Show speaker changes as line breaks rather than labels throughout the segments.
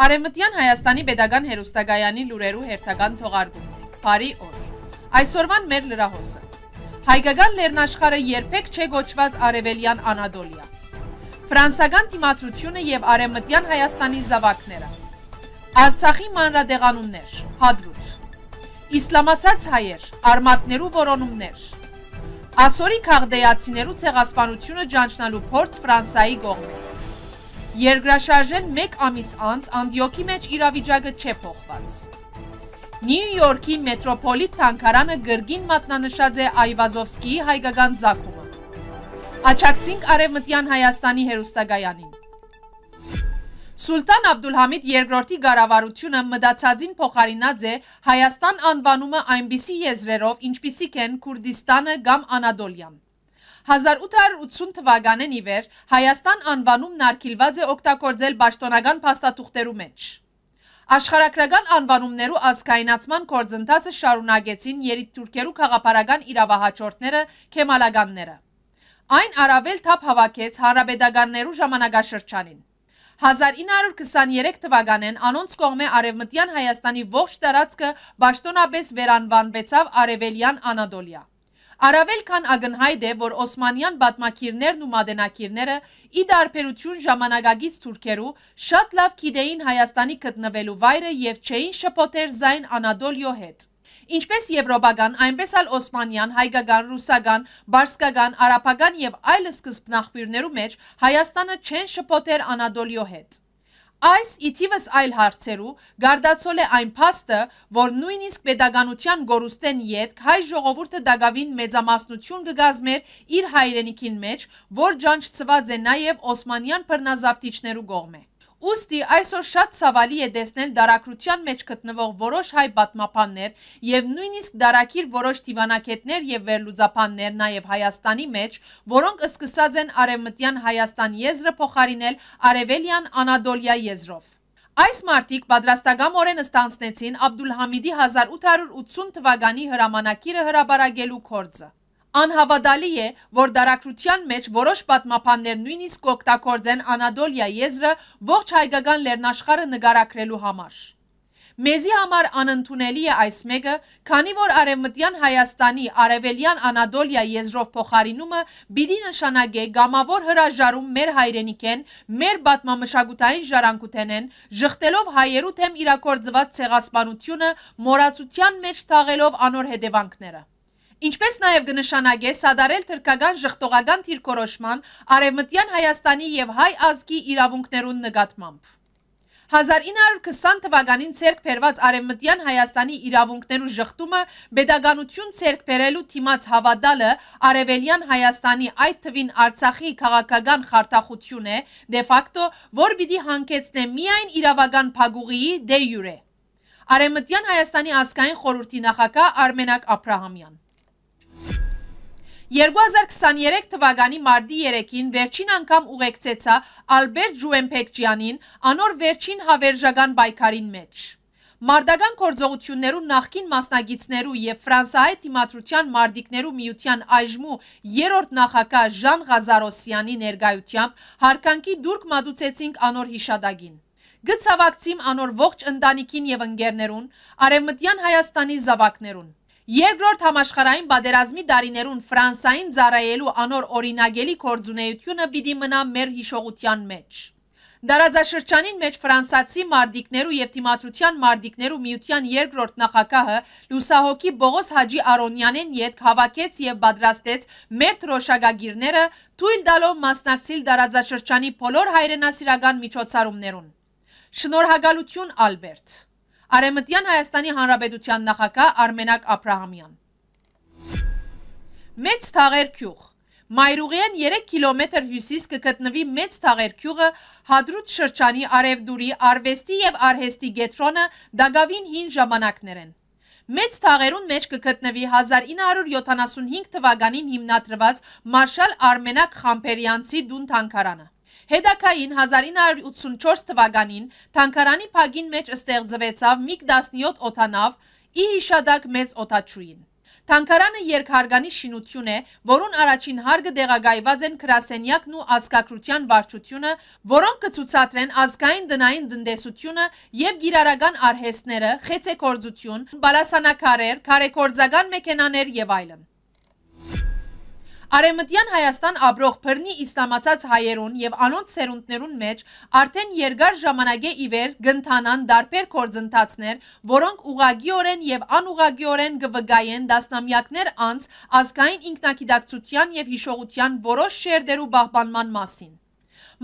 Արևմտյան Հայաստանի Պետական Հերոստագայանի լուրերու հերթական թողարկումն է։ Բարի օր։ Այսօրվան մեր լրահոսը։ Հայկական լեռնաշխարը երբեք չէ գոչված Արևելյան Անադոլիա։ Ֆրանսական դիմադրությունը եւ Արևմտյան Հայաստանի զավակները։ Արցախի մանրադեղանուններ, հադրուտ։ Իսլամացած հայեր, արմատներու որոնումներ։ Ասորի քաղդեյացիներու ցեղասպանությունը ճանչնալու փորձ Ֆրանսայի կողմից։ Երգրաշարժեն մեկ ամիս անց անդյոքի մեջ իրավիճակը չէ փոխված։ Նյու Յորքի մետրոպոլիտ թանգարանը գրգին մատնանշած է Այվազովսկիի հայկական ձակումը։ Աչակցինք արևմտյան Հայաստանի հերուստագայանին։ Սուլտան Աբդուլհամիդ երկրորդի գարավարությունը մտածածին փոխարինած է Հայաստան անվանումը այնպիսի եզրերով, ինչպիսիք են Քուրդիստանը կամ Անադոլյան։ 1880 թվականին ի վեր Հայաստան անվանումն արգելված է օգտագործել պաշտոնական փաստաթուղթերու մեջ։ Աշխարհագրական անվանումներու ազգայնացման գործընթացը շարունակեցին երիտթուրքերու խաղապարական իրավահաճորդները քեմալականները։ Այն առավել թափ հավաքեց հանրապետականներու ժամանակաշրջանին։ 1923 թվականին անոնց կողմէ Արևմտյան Հայաստանի ողջ տարածքը ճշտոնապես վերանվանվեցավ Արևելյան Անադոլիա։ Արավել քան ագնհայտ է, որ Օսմանյան բատմակիրներն ու մադենակիրները ի դարբերություն ժամանակագից թուրքերու շատ լավ գիտեին Հայաստանի գտնվելու վայրը եւ չէին շփոթեր զայն Անադոլիո հետ։ Ինչպես եվրոպական, այնպես էլ Օսմանյան, հայկական, ռուսական, բարսկական, արաբական եւ այլ սկզբնախբյուրներու մեջ Հայաստանը չեն շփոթեր Անադոլիո հետ։ Այս իտիվս այլ հարցերու գարդացոլ է այն փաստը, որ նույնիսկ pedaganutyan գորուստեն յետք հայ ժողովուրդը դակավին մեծամասնություն կգազմեր իր հայրենիքին մեջ, որ ջանչցված է նաև օսմանյան բռնազավթիչներու կողմէ։ Ոստի այսօր շատ ցավալի է տեսնել դարակրության մեջ գտնվող որոշ հայ պատմապաններ եւ նույնիսկ դարակիր որոշ դիվանագետներ եւ վերլուծապաններ նաեւ Հայաստանի մեջ, որոնք սկսած են արևմտյան Հայաստան եզրը փոխարինել արևելյան Անադոլիա եզրով։ Այս մարտիկ պատրաստակամորեն ստանցնեցին Աբդուլհամիդի 1880 թվականի հրամանակիրը հրաբարագելու կորձը։ Անհավատալի է, որ դարակրության մեջ որոշ պատմապաններ նույնիսկ կօգտագործեն Անադոլիա եզրը ողջ հայկական լեռնաշխարհը նկարագրելու համար։ Մեզի համար անընդունելի է այս մեկը, քանի որ Արևմտյան Հայաստանի Արևելյան Անադոլիա եզրով փոխարինումը բիդի նշանակե գամավոր հրաժարում մեր հայրենիքեն, մեր պատմամշակութային ժառանգութենեն, շղթելով հայերու թեմ իրակորձված ցեղասպանությունը, մորացության մեջ թաղելով անոր հետևանքները։ Ինչպես նաև կնշանակե սադարել թրկական ժխտողական թիրքորոշման արևմտյան Հայաստանի եւ հայ ազգի իրավունքներուն նկատմամբ։ 1920 թվականին ցերկ բերված արևմտյան Հայաստանի իրավունքներու շղթումը pedaganություն ցերկ բերելու թիմած հավատալը արևելյան Հայաստանի այդ թվին Արցախի քաղաքական խարտախություն է դե ֆակտո, որ պիտի հանգեցնե միայն իրավական փագուղիի դե յուրե։ Արևմտյան Հայաստանի ազգային խորհրդի նախակա Արմենակ Աբրահամյան 2023 թվականի մարտի 3-ին վերջին անգամ ուղեկցեցա Ալբերտ Ժուեմփեքջյանին անոր վերջին հավերժական պայքարին մեջ։ Մարդական կորձողություններու նախկին մասնագիցներու եւ Ֆրանսահայ դիմադրության մարդիկներու միության այժմու երրորդ նախագահ Ժան Ղազարոսյանի ներկայությամբ հարկանքի դուրք մատուցեցինք անոր հիշադակին։ Գծավակցիմ անոր ողջ ընտանիքին եւ ընկերներուն, արևմտյան Հայաստանի զավակներուն։ Երկրորդ համաշխարհային բادرազմի դարիներուն Ֆրանսային ծառայելու անոր օրինագելի կորձունեությունը պիտի մնա մեր հիշողության մեջ։ Դարաձաշրջանին մեջ ֆրանսացի մարդիկներու եւ թիմադրության մարդիկներու միության երկրորդ նախակահը Լուսահոգի Բողոս Հաջի Արոնյանեն յետք հավաքեց եւ պատրաստեց մեր թրոշագագիրները թույլ տալով մասնակցել դարաձաշրջանի բոլոր հայրենասիրական միջոցառումներուն։ Շնորհակալություն Ալբերտ Արեմտյան Հայաստանի Հանրապետության նախակա արմենակ ապրահամյան։ Մեծ թաղերքյուղ Մայրուղիան 3 կիլոմետր հյուսիս կգտնվի մեծ թաղերքյուղը հադրուտ շրջանի արևդուրի, արվեստի և արհեստի գետրոնը դագավին հին ժամանակներ են։ Մեծ թաղերուն մեջ կգտնվի 1975 թվականին հիմնատրված մարշալ արմենակ խամպերյանցի դուն թանքարանը։ Հետակային 1984 թվականին թանկարանի փագին մեջ ստեղծվեցավ միգ 17 օթանավ ի հիշադակ մեծ օթաչուին։ Թանկարանը երկհարգանի շինություն է, որուն առաջին հարգը դեղագայված են կրասենյակն ու ազգակրության վարչությունը, որոնք կծուցատրեն ազգային դնային դնդեսությունը և գիրարական արհեսները, խեցեքործություն, բալասանակարեր, կարեքործական մեկենաներ և այլն։ Արեմտյան Հայաստան ապրող բռնի իսլամացած հայերուն եւ անոնց սերունդներուն մեջ արդեն երկար ժամանակ է ի վեր գտնանան դարբեր կորձընթացներ, որոնք ուղագիորեն եւ անուղագիորեն գվգայեն դասնամյակներ անց ազգային ինքնակիդակցության եւ հիշողության որոշ շերտերու բաղբանման մասին։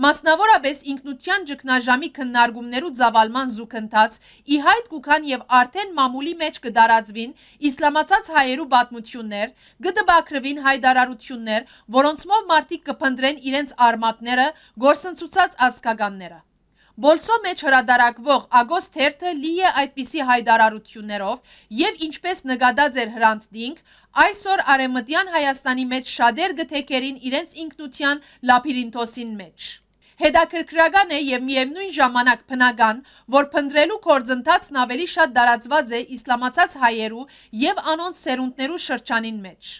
Մասնավորապես ինքնության ճգնաժամի քննարկումներու ծավալման զուգընթաց ի հայտ կուքան եւ արդեն մամուլի մեջ կդարածվին իսլամացած հայերու պատմություններ, կդբակրվին հայդարարություններ, որոնցմով մարդիկ կփնտրեն իրենց արմատները, գործընծուցած ազգականները։ Բոլսո մեջ հրադարակվող ագոս թերթը լի է այդպիսի հայդարարություններով և ինչպես նգադած էր հրանդ դինք, այսօր արեմըդյան Հայաստանի մեջ շադեր գթեքերին իրենց ինքնության լապիրինթոսին մեջ։ Հետաքրքրական է եւ միևնույն ժամանակ բնական, որ փնտրելու կորձընթացն ավելի շատ դարածված է իսլամացած հայերու եւ անոնց սերունդներու շրջանին մեջ։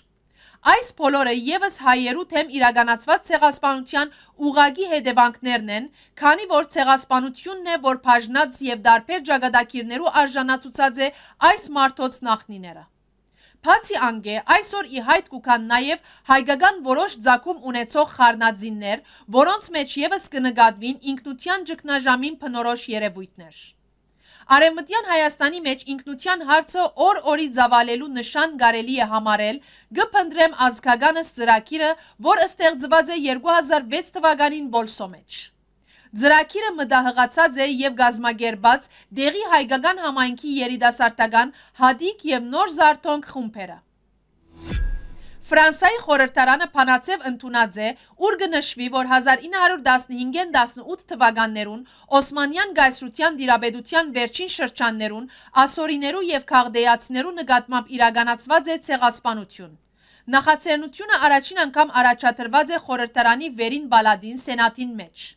Այս բոլորը եւս հայերու թեմ իրականացված ցեղասպանության ուղագի հետևանքներն են, քանի որ ցեղասպանությունն է, որ բաժնած եւ դարբեր ճակատագիրներու արժանացուցած է այս մարդոց նախնիները։ Բացի անգե, այսօր ի հայտ կուքան նաև հայկական որոշ ձակում ունեցող խառնածիններ, որոնց մեջ եւս կնկատվին ինքնության ճգնաժամին փնորոշ երևույթներ։ Արևմտյան Հայաստանի մեջ ինքնության հարցը օր-օրի զավալելու նշան կարելի է համարել գփնդրեմ ազգականս ծրագիրը, որ ստեղծված է 2006 թվականին Բոլսո մեջ։ Ձրակիրը մտահղացած է եւ գազմագերբած դեղի հայկական համայնքի երիտասարդական հադիկ եւ նոր զարթոնք խումբերը։ Ֆրանսայի խորհրդարանը փանացև ընդունած է, ուր գնշվի, որ 1915-ին 18 թվականներուն Օսմանյան գայսրության դիրաբեդության վերջին շրջաններուն ասորիներու եւ քաղդեյացներու նկատմամբ իրականացված է ցեղասպանություն։ Նախաձեռնությունը առաջին անգամ առաջադրված է խորհրդարանի վերին բալադին սենատին մեջ։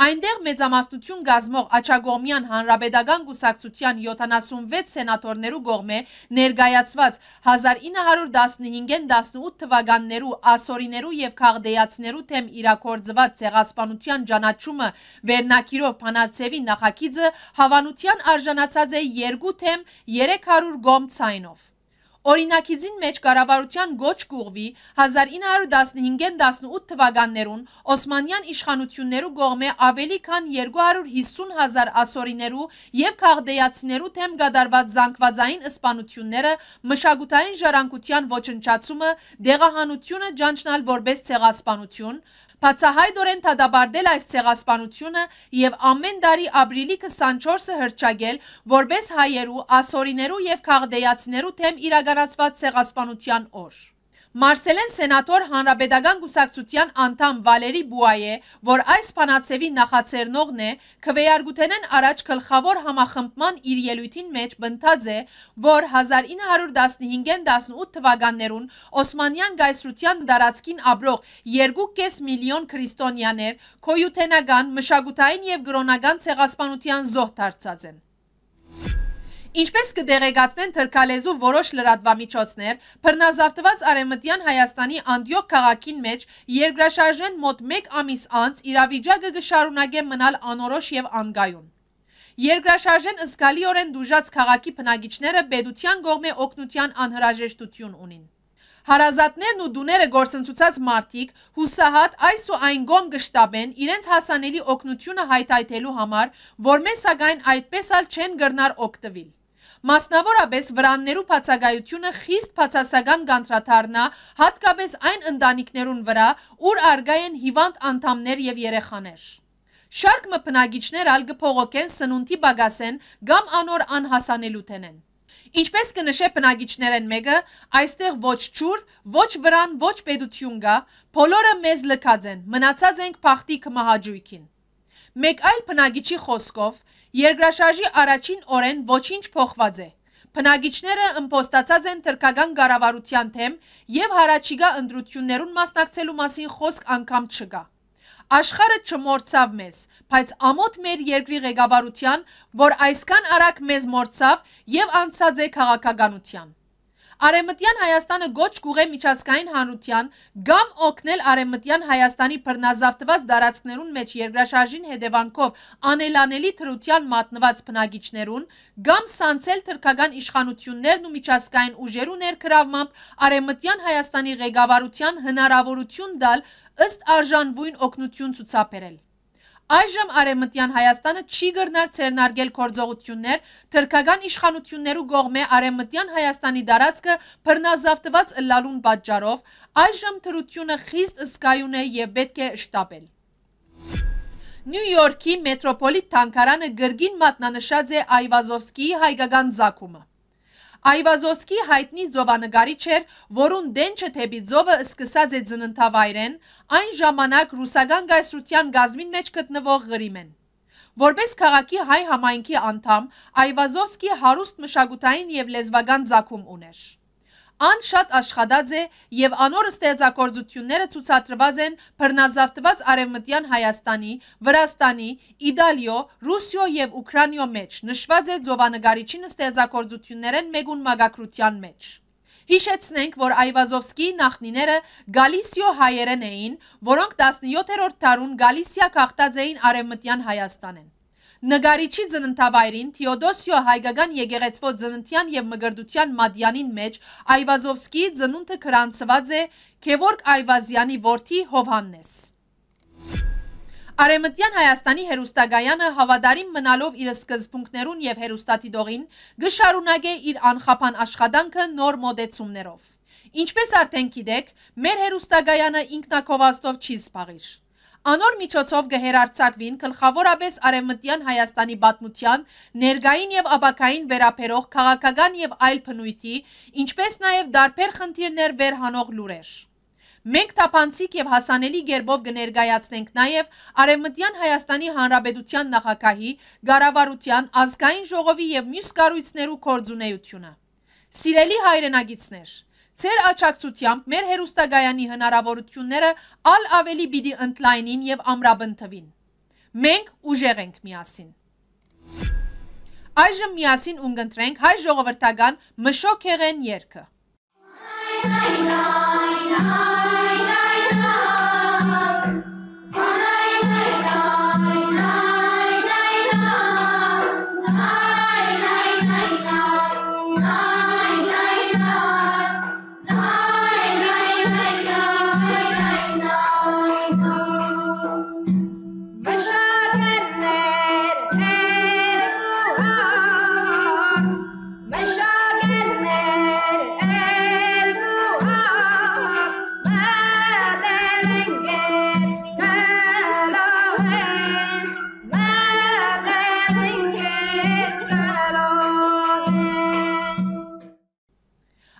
Այնտեղ մեծամասնություն գազմող Աչագոմյան Հանրապետական կուսակցության 76 սենատորներու կողմ է ներգայացված 1915-ին 18 թվականներու ասորիներու եւ քաղդեյացներու թեմ իրակորձված ցեղասպանության ճանաչումը վերնակիրով Փանացևի նախագիծը հավանության արժանացած է երկու թեմ 300 գոմ ցայնով։ Օրինակիցին մեջ կառավարության գոչ կուղվի 1915-18 թվականներուն Օսմանյան իշխանություններու կողմէ ավելի քան 250.000 ասորիներու եւ քաղդեյացիներու թեմ գդարված զանգվածային սպանությունները, մշակութային ժառանգության ոչնչացումը, դեղահանությունը ճանչնալ որպես ցեղասպանություն, բացահայտորեն թադաբարդել այս ցեղասպանությունը եւ ամեն տարի ապրիլի 24-ը հրճագել որպես հայերու, ասորիներու եւ քաղդեյացիներու թեմ իրականացված ցեղասպանության օր։ Մարսելեն սենատոր Հանրապետական գուսակցության անդամ Վալերի Բուայե, որ այս փանացեվի նախաձեռնողն է, քվեարկութենեն առաջ գլխավոր համախմբման իր ելույթին մեջ բնթած է, որ 1915-ին 18 թվականներուն Օսմանյան գայսրության դարածքին ապրող 2.5 միլիոն քրիստոնյաներ քոյութենական, մշակութային եւ գրոնական ցեղասպանության զոհ դարձած են։ Ինչպես կդեղեկացնեն թրքալեզու որոշ լրատվամիջոցներ, բռնազավթված Արեմտյան Հայաստանի անդյոք քաղաքին մեջ երկրաշարժեն մոտ 1 ամիս անց իրավիճակը կշարունակե մնալ անորոշ եւ անգայուն։ Երկրաշարժեն ըսկալիորեն դուժած քաղաքի բնակիչները բեդության գողմե օգնության անհրաժեշտություն ունին։ Հարազատներն ու դուները գործընծուցած մարդիկ հուսահատ այս ու այն գոմ գշտաբեն իրենց հասանելի օգնությունը հայտայթելու համար, որ մեզ սակայն այդպես ալ չեն գրնար օգտվել։ Մասնավորապես վրաններու բացակայությունը խիստ բացասական կանտրաթարնա հատկապես այն ընտանիքներուն վրա, ուր արգա են հիվանդ անդամներ եւ երեխաներ։ Շարք մփնագիչներ ալ գփողոքեն սնունդի բագասեն կամ անոր անհասանելութենեն։ Ինչպես կնշե բնագիչներեն մեկը, այստեղ ոչ ճուր, ոչ վրան, ոչ պետություն կա, բոլորը մեզ լքած են, մնացած ենք փախտի կմահաճույքին։ Մեկ այլ բնագիչի խոսքով, Երկրաշարժի առաջին օրեն ոչինչ փոխված է։ Փնագիչները ըմպոստացած են թրկական կառավարության թեմ եւ հարաճիգա ընտրություններուն մասնակցելու մասին խոսք անգամ չկա։ Աշխարը չմորցավ մեզ, բայց ամոթ մեր երկրի ղեկավարության, որ այսքան արագ մեզ մորցավ եւ անցած է քաղաքականության։ Արեմտյան Հայաստանը գոչ կուղե միջազգային հանրության գամ օգնել Արեմտյան Հայաստանի բռնազավթված դարածքներուն մեջ երկրաշարժին հետևանքով անելանելի թրության մատնված բնագիչներուն, գամ սանցել թրկական իշխանություններն ու միջազգային ուժերու ներքրավմամբ Արեմտյան Հայաստանի ղեկավարության հնարավորություն տալ ըստ արժանվույն օգնություն ցուցաբերել այժմ արևմտյան Հայաստանը չի գրնար ցերնարգել կորձողություններ, թրքական իշխանություններու գողմե արևմտյան Հայաստանի դարածքը բռնազավթված լալուն պատճառով, այժմ թրությունը խիստ զգայուն է եւ պետք է շտապել։ Նյու Յորքի մետրոպոլիտ թանկարանը գրգին մատնանշած է Այվազովսկիի հայկական ձակումը։ Այվազովսկի հայտնի ձովանգարիչ էր, որուն դենչը թեպի ձովը սկսած է ծննդավայրեն, այն ժամանակ ռուսական գայսրության գազմին մեջ գտնվող գրիմ են։ Որպես քաղաքի հայ համայնքի անդամ Այվազովսկի հարուստ մշակութային եւ լեզվական ցակում ուներ։ Ան շատ աշխատած է եւ անորը ստեղծագործությունները ցուցադրված են բռնազավթված արևմտյան Հայաստանի, Վրաստանի, Իտալիո, Ռուսիո եւ Ուկրաինո մեջ։ Նշված է Ձովանագարիչին ստեղծագործություններն մեգուն մագակրության մեջ։ Հիշեցնենք, որ Այվազովսկի նախնիները Գալիսիո հայերեն էին, որոնք 17-րդ դարուն Գալիսիա կախտած էին արևմտյան Հայաստանեն։ Նգարիչի ծննդավայրին Թիոդոսիո հայկական եկեղեցվոց ծննդյան եւ մգրդության մադյանին մեջ Այվազովսկի ծնունդը քրանցված է Քևորգ Այվազյանի որդի Հովհաննես։ Արեմտյան Հայաստանի հերուստագայանը հավադարին մնալով իր սկզբունքներուն և հերուստատիդողին գշարունակ է իր անխապան աշխատանքը նոր մոդեցումներով։ Ինչպես արդեն գիտեք, մեր հերուստագայանը ինքնակովաստով չի զբաղիր։ Անոր միջոցով գհերարցակվին գլխավորապես արեմտյան Հայաստանի բատմության, ներգային և աբակային վերապերող, կաղաքագան և այլ պնույթի, ինչպես նաև դարպեր խնդիրներ վերհանող լուրեր։ Մենք թափանցիկ եւ հասանելի ģերբով կներկայացնենք նաեւ Արևմտյան Հայաստանի Հանրապետության նախագահի, Գարավարության, ազգային ժողովի եւ մյուս կառույցներու կորձունեությունը։ Սիրելի հայրենագիտներ, Ձեր աճակցությամբ մեր հերուստագայանի հնարավորությունները ալ ավելի բիդի ընտլայնին և ամրաբնթվին։ Մենք ուժեղ ենք միասին։ Այժմ միասին ունգնտրենք հայ ժողովրդագան մշոք հեղեն երկը։ Հայ, հայ, հայ, հայ, հայ, հայ,